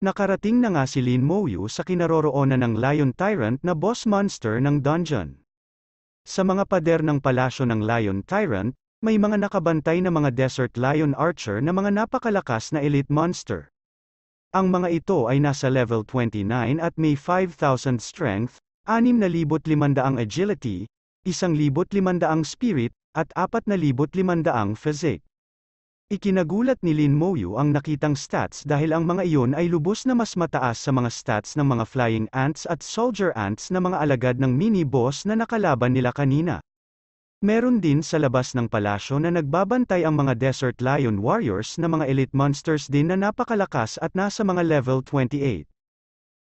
Nakarating na nga si Lin Mouyu sa kinaroroonan ng Lion Tyrant na boss monster ng dungeon. Sa mga pader ng palasyo ng Lion Tyrant, may mga nakabantay na mga Desert Lion Archer na mga napakalakas na elite monster. Ang mga ito ay nasa level 29 at may 5,000 strength, 6,500 ang agility, 1,500 ang spirit, at 4,500 ang physique. Ikinagulat ni Lin Moyu ang nakitang stats dahil ang mga iyon ay lubos na mas mataas sa mga stats ng mga flying ants at soldier ants na mga alagad ng mini-boss na nakalaban nila kanina. Meron din sa labas ng palasyo na nagbabantay ang mga Desert Lion Warriors na mga elite monsters din na napakalakas at nasa mga level 28.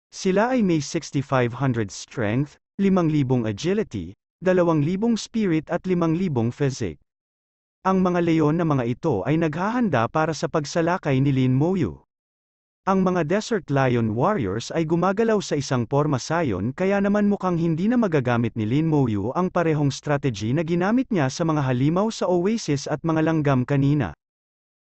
Sila ay may 6,500 strength, 5,000 agility, 2,000 spirit at 5,000 physique. Ang mga leyon na mga ito ay naghahanda para sa pagsalakay ni Lin Moyu. Ang mga Desert Lion Warriors ay gumagalaw sa isang porma sayon kaya naman mukhang hindi na magagamit ni Lin Moyu ang parehong strategy na ginamit niya sa mga halimaw sa Oasis at mga langgam kanina.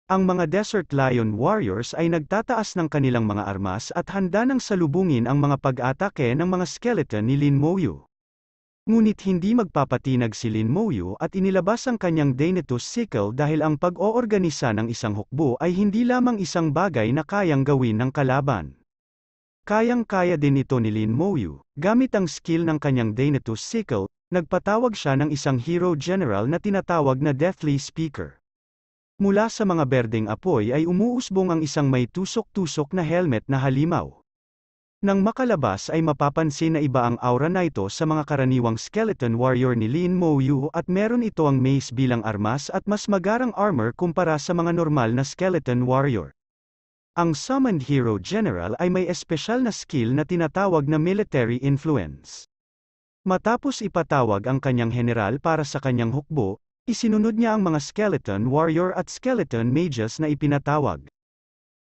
Ang mga Desert Lion Warriors ay nagtataas ng kanilang mga armas at handa ng salubungin ang mga pag-atake ng mga skeleton ni Lin Moyu. Ngunit hindi magpapatinag si Lin Moyo at inilabas ang kanyang Danetus Sickle dahil ang pag-oorganisa ng isang hukbo ay hindi lamang isang bagay na kayang gawin ng kalaban. Kayang-kaya din ito ni Lin Moyo, gamit ang skill ng kanyang Danetus Sickle, nagpatawag siya ng isang hero general na tinatawag na Deathly Speaker. Mula sa mga berding apoy ay umuusbong ang isang may tusok-tusok na helmet na halimaw. Nang makalabas ay mapapansin na iba ang aura na ito sa mga karaniwang skeleton warrior ni Lin Mo Yu at meron ito ang mace bilang armas at mas magarang armor kumpara sa mga normal na skeleton warrior. Ang summoned hero general ay may espesyal na skill na tinatawag na military influence. Matapos ipatawag ang kanyang general para sa kanyang hukbo, isinunod niya ang mga skeleton warrior at skeleton mages na ipinatawag.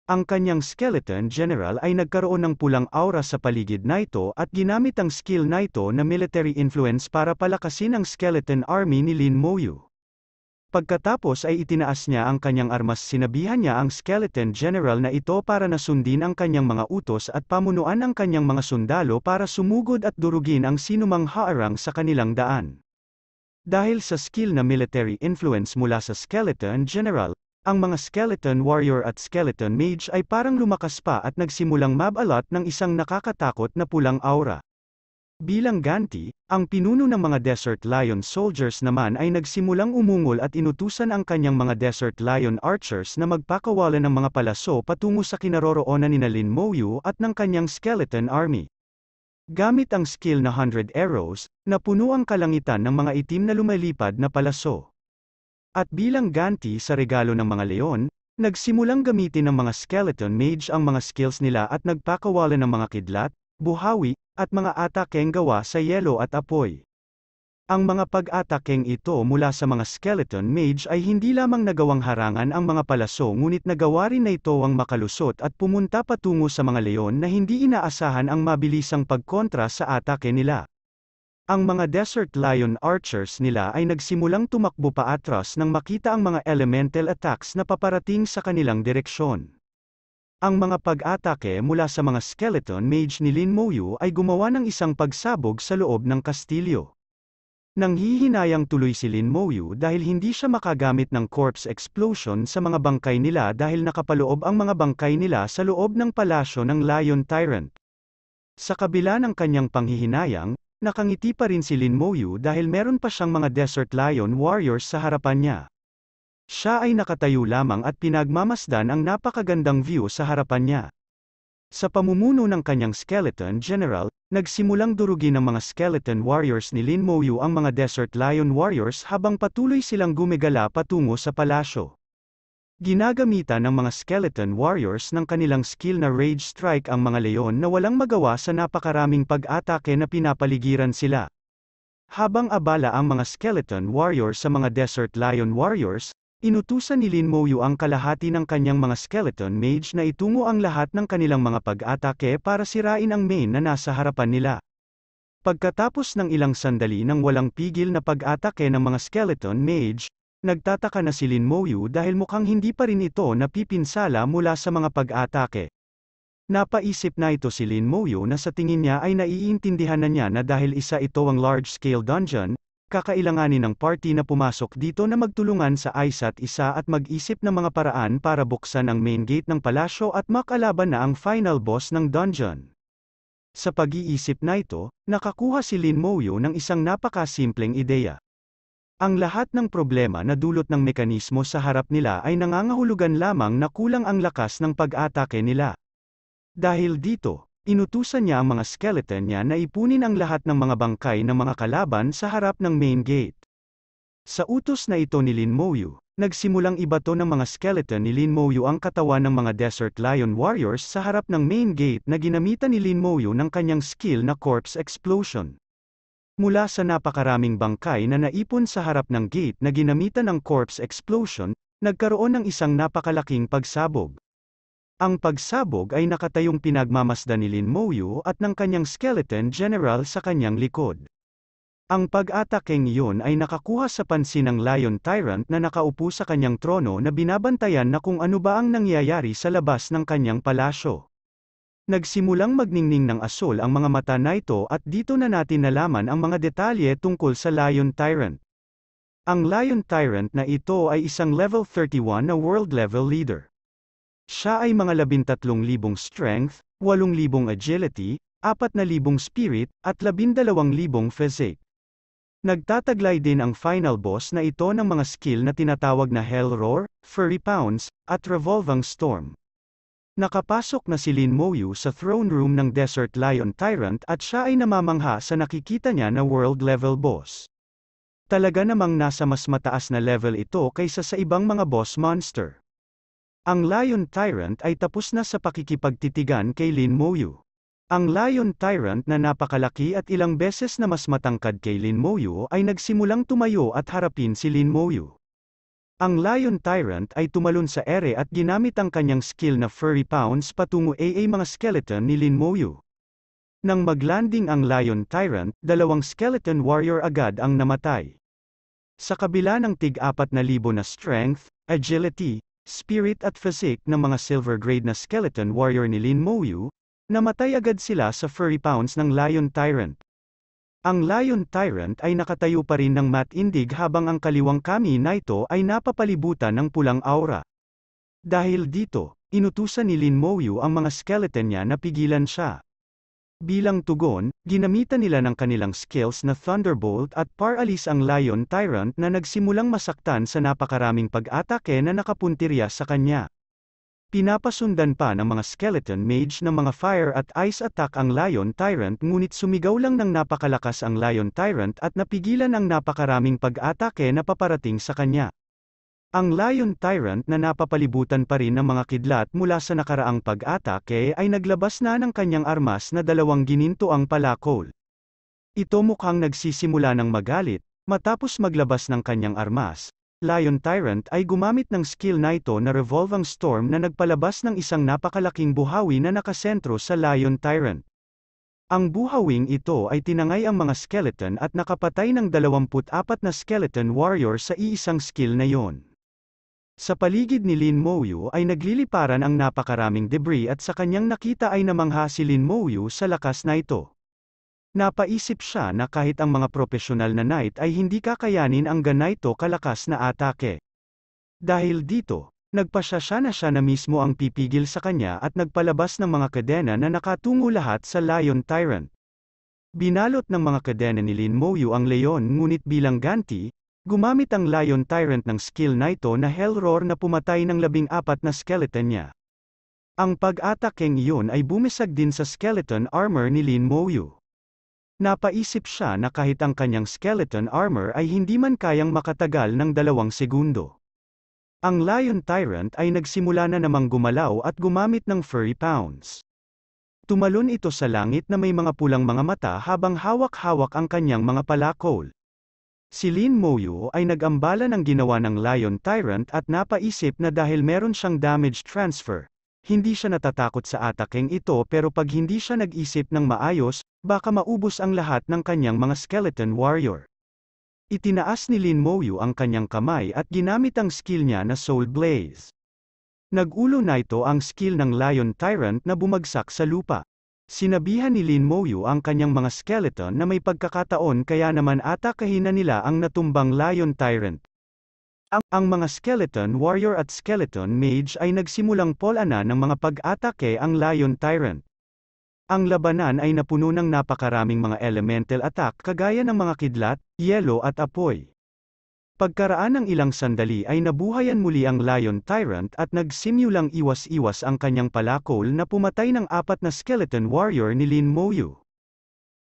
Ang kanyang skeleton general ay nagkaroon ng pulang aura sa paligid na ito at ginamit ang skill na ito na military influence para palakasin ang skeleton army ni Lin Moyu. Pagkatapos ay itinaas niya ang kanyang armas sinabihan niya ang skeleton general na ito para nasundin ang kanyang mga utos at pamunuan ang kanyang mga sundalo para sumugod at durugin ang sinumang haarang sa kanilang daan. Dahil sa skill na military influence mula sa skeleton general, ang mga Skeleton Warrior at Skeleton Mage ay parang lumakas pa at nagsimulang mabalat ng isang nakakatakot na pulang aura. Bilang ganti, ang pinuno ng mga Desert Lion Soldiers naman ay nagsimulang umungol at inutusan ang kanyang mga Desert Lion Archers na magpakawala ng mga palaso patungo sa kinaroroonan ni Lin Moyu at ng kanyang Skeleton Army. Gamit ang skill na 100 arrows, napuno ang kalangitan ng mga itim na lumalipad na palaso. At bilang ganti sa regalo ng mga leon, nagsimulang gamitin ng mga skeleton mage ang mga skills nila at nagpakawalan ng mga kidlat, buhawi, at mga atakeng gawa sa yelo at apoy. Ang mga pag-atakeng ito mula sa mga skeleton mage ay hindi lamang nagawang harangan ang mga palaso ngunit nagawa rin na ito ang makalusot at pumunta patungo sa mga leon na hindi inaasahan ang mabilisang pagkontra sa atake nila. Ang mga Desert Lion Archers nila ay nagsimulang tumakbo paatras nang makita ang mga elemental attacks na paparating sa kanilang direksyon. Ang mga pag-atake mula sa mga skeleton mage ni Lin Moyu ay gumawa ng isang pagsabog sa loob ng kastilyo. Nang hihinayang tuloy si Lin Moyu dahil hindi siya makagamit ng corpse explosion sa mga bangkay nila dahil nakapaloob ang mga bangkay nila sa loob ng palasyo ng Lion Tyrant. Sa kabila ng kanyang panghihinayang, Nakangiti pa rin si Lin Moyu dahil meron pa siyang mga Desert Lion Warriors sa harapan niya. Siya ay nakatayo lamang at pinagmamasdan ang napakagandang view sa harapan niya. Sa pamumuno ng kanyang skeleton general, nagsimulang durugin ng mga skeleton warriors ni Lin Moyu ang mga Desert Lion Warriors habang patuloy silang gumigala patungo sa palasyo. Ginagamitan ng mga skeleton warriors ng kanilang skill na rage strike ang mga leon na walang magawa sa napakaraming pag-atake na pinapaligiran sila. Habang abala ang mga skeleton warriors sa mga desert lion warriors, inutusan ni Lin Mouyu ang kalahati ng kanyang mga skeleton mage na itungo ang lahat ng kanilang mga pag-atake para sirain ang main na nasa harapan nila. Pagkatapos ng ilang sandali ng walang pigil na pag-atake ng mga skeleton mage, Nagtataka na si Lin Moyu dahil mukhang hindi pa rin ito napipinsala mula sa mga pag-atake. Napaisip na ito si Lin Moyu na sa tingin niya ay naiintindihan na niya na dahil isa ito ang large-scale dungeon, kakailanganin ng party na pumasok dito na magtulungan sa isa't isa at mag-isip ng mga paraan para buksan ang main gate ng palasyo at makalaban na ang final boss ng dungeon. Sa pag-iisip na ito, nakakuha si Lin Moyu ng isang napakasimpleng ideya. Ang lahat ng problema na dulot ng mekanismo sa harap nila ay nangangahulugan lamang na kulang ang lakas ng pag-atake nila. Dahil dito, inutusan niya ang mga skeleton niya na ipunin ang lahat ng mga bangkay ng mga kalaban sa harap ng main gate. Sa utos na ito ni Lin Moyu, nagsimulang ibato ng mga skeleton ni Lin Moyu ang katawan ng mga Desert Lion Warriors sa harap ng main gate na ginamitan ni Lin Moyu ng kanyang skill na Corpse Explosion. Mula sa napakaraming bangkay na naipon sa harap ng gate na ginamitan ng corpse explosion, nagkaroon ng isang napakalaking pagsabog. Ang pagsabog ay nakatayong pinagmamasdan ni Lin Moyu at ng kanyang skeleton general sa kanyang likod. Ang pag-atakeng iyon ay nakakuha sa pansin ng Lion Tyrant na nakaupo sa kanyang trono na binabantayan na kung ano ba ang nangyayari sa labas ng kanyang palasyo. Nagsimulang magningning ng asul ang mga mata na ito at dito na natin nalaman ang mga detalye tungkol sa Lion Tyrant. Ang Lion Tyrant na ito ay isang level 31 na world level leader. Siya ay mga 13,000 strength, 8,000 agility, 4,000 spirit, at 12,000 physique. Nagtataglay din ang final boss na ito ng mga skill na tinatawag na Hell Roar, Furry Pounce, at Revolving Storm. Nakapasok na si Lin Moyu sa throne room ng Desert Lion Tyrant at siya ay namamangha sa nakikita niya na world-level boss. Talaga namang nasa mas mataas na level ito kaysa sa ibang mga boss monster. Ang Lion Tyrant ay tapos na sa pakikipagtitigan kay Lin Moyu. Ang Lion Tyrant na napakalaki at ilang beses na mas matangkad kay Lin Moyu ay nagsimulang tumayo at harapin si Lin Moyu. Ang Lion Tyrant ay tumalon sa ere at ginamit ang kanyang skill na Furry Pounce patungo AA mga skeleton ni Lin Moyu. Nang maglanding ang Lion Tyrant, dalawang skeleton warrior agad ang namatay. Sa kabila ng tig-4,000 na strength, agility, spirit at physique ng mga silver grade na skeleton warrior ni Lin Moyu, namatay agad sila sa Furry Pounce ng Lion Tyrant. Ang Lion Tyrant ay nakatayo pa rin ng matindig habang ang kaliwang kami na ito ay napapalibutan ng pulang aura. Dahil dito, inutusan ni Lin Mouyu ang mga skeleton niya na pigilan siya. Bilang tugon, ginamitan nila ng kanilang skills na Thunderbolt at Paralyze ang Lion Tyrant na nagsimulang masaktan sa napakaraming pag-atake na nakapuntirya sa kanya. Pinapasundan pa ng mga skeleton mage ng mga fire at ice attack ang Lion Tyrant ngunit sumigaw lang ng napakalakas ang Lion Tyrant at napigilan ang napakaraming pag-atake na paparating sa kanya. Ang Lion Tyrant na napapalibutan pa rin ng mga kidlat mula sa nakaraang pag-atake ay naglabas na ng kanyang armas na dalawang ginintoang palakol. Ito mukhang nagsisimula ng magalit, matapos maglabas ng kanyang armas, Lion Tyrant ay gumamit ng skill na ito na Revolving Storm na nagpalabas ng isang napakalaking buhawi na nakasentro sa Lion Tyrant. Ang buhawing ito ay tinangay ang mga skeleton at nakapatay ng 24 na skeleton warrior sa iisang skill na yon. Sa paligid ni Lin Mouyu ay nagliliparan ang napakaraming debris at sa kanyang nakita ay namangha si Lin Mouyu sa lakas na ito. Napaisip siya na kahit ang mga profesional na knight ay hindi kakayanin ang ganito kalakas na atake. Dahil dito, nagpasya siya na siya na mismo ang pipigil sa kanya at nagpalabas ng mga kadena na nakatungo lahat sa Lion Tyrant. Binalot ng mga kadena ni Lin Moyu ang leon ngunit bilang ganti, gumamit ang Lion Tyrant ng skill na ito na Hellroar na pumatay ng labing apat na skeleton niya. Ang pag-atakeng iyon ay bumisag din sa skeleton armor ni Lin Moyu. Napaisip siya na kahit ang kanyang skeleton armor ay hindi man kayang makatagal ng dalawang segundo. Ang Lion Tyrant ay nagsimula na namang gumalaw at gumamit ng furry pounds. Tumalon ito sa langit na may mga pulang mga mata habang hawak-hawak ang kanyang mga palakol. Si Lin Moyo ay nagambala ng ginawa ng Lion Tyrant at napaisip na dahil meron siyang damage transfer, hindi siya natatakot sa ataking ito pero pag hindi siya nag-isip ng maayos, Baka maubos ang lahat ng kanyang mga skeleton warrior. Itinaas ni Lin Moyu ang kanyang kamay at ginamit ang skill niya na Soul Blaze. Nagulo na ito ang skill ng Lion Tyrant na bumagsak sa lupa. Sinabihan ni Lin Moyu ang kanyang mga skeleton na may pagkakataon kaya naman atakahin na nila ang natumbang Lion Tyrant. Ang, ang mga skeleton warrior at skeleton mage ay nagsimulang polana ng mga pag-atake ang Lion Tyrant. Ang labanan ay napuno ng napakaraming mga elemental attack kagaya ng mga kidlat, yelo at apoy. Pagkaraan ng ilang sandali ay nabuhayan muli ang Lion Tyrant at nagsimulang iwas-iwas ang kanyang palakol na pumatay ng apat na skeleton warrior ni Lin Moyu.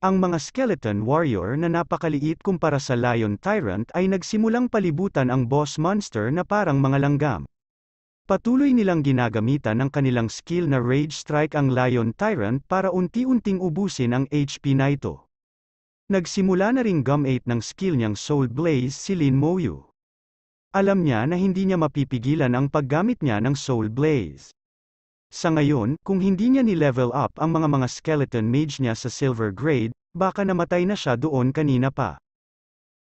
Ang mga skeleton warrior na napakaliit kumpara sa Lion Tyrant ay nagsimulang palibutan ang boss monster na parang mga langgam. Patuloy nilang ginagamitan ng kanilang skill na Rage Strike ang Lion Tyrant para unti-unting ubusin ang HP na ito. Nagsimula na ring gum-8 ng skill niyang Soul Blaze si Lin Moyu. Alam niya na hindi niya mapipigilan ang paggamit niya ng Soul Blaze. Sa ngayon, kung hindi niya ni-level up ang mga mga skeleton mage niya sa silver grade, baka namatay na siya doon kanina pa.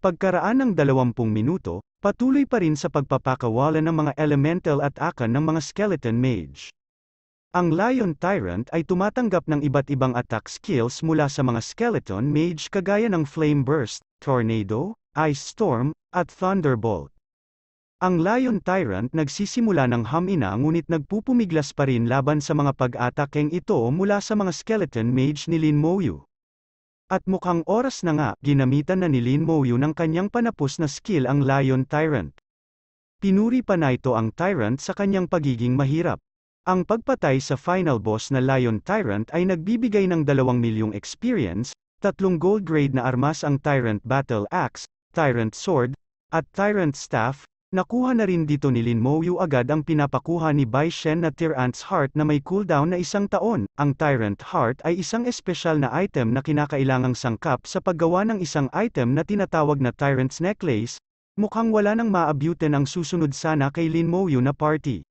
Pagkaraan ng 20 minuto, Patuloy pa rin sa pagpapakawala ng mga elemental at akan ng mga skeleton mage. Ang Lion Tyrant ay tumatanggap ng iba't ibang attack skills mula sa mga skeleton mage kagaya ng Flame Burst, Tornado, Ice Storm, at Thunderbolt. Ang Lion Tyrant nagsisimula ng hamina ngunit nagpupumiglas pa rin laban sa mga pag-atakeng ito mula sa mga skeleton mage ni Lin Moyu. At mukhang oras na nga, ginamitan na ni Lin Mouyu ng kanyang panapos na skill ang Lion Tyrant. Pinuri pa na ito ang Tyrant sa kanyang pagiging mahirap. Ang pagpatay sa final boss na Lion Tyrant ay nagbibigay ng 2 milyong experience, tatlong gold grade na armas ang Tyrant Battle Axe, Tyrant Sword, at Tyrant Staff, Nakuha na rin dito ni Lin Mouyu agad ang pinapakuha ni Bai Shen na Tyrant's Heart na may cooldown na isang taon. Ang Tyrant Heart ay isang espesyal na item na kinakailangang sangkap sa paggawa ng isang item na tinatawag na Tyrant's Necklace. Mukhang wala nang maabutin ang susunod sana kay Lin Mouyu na party.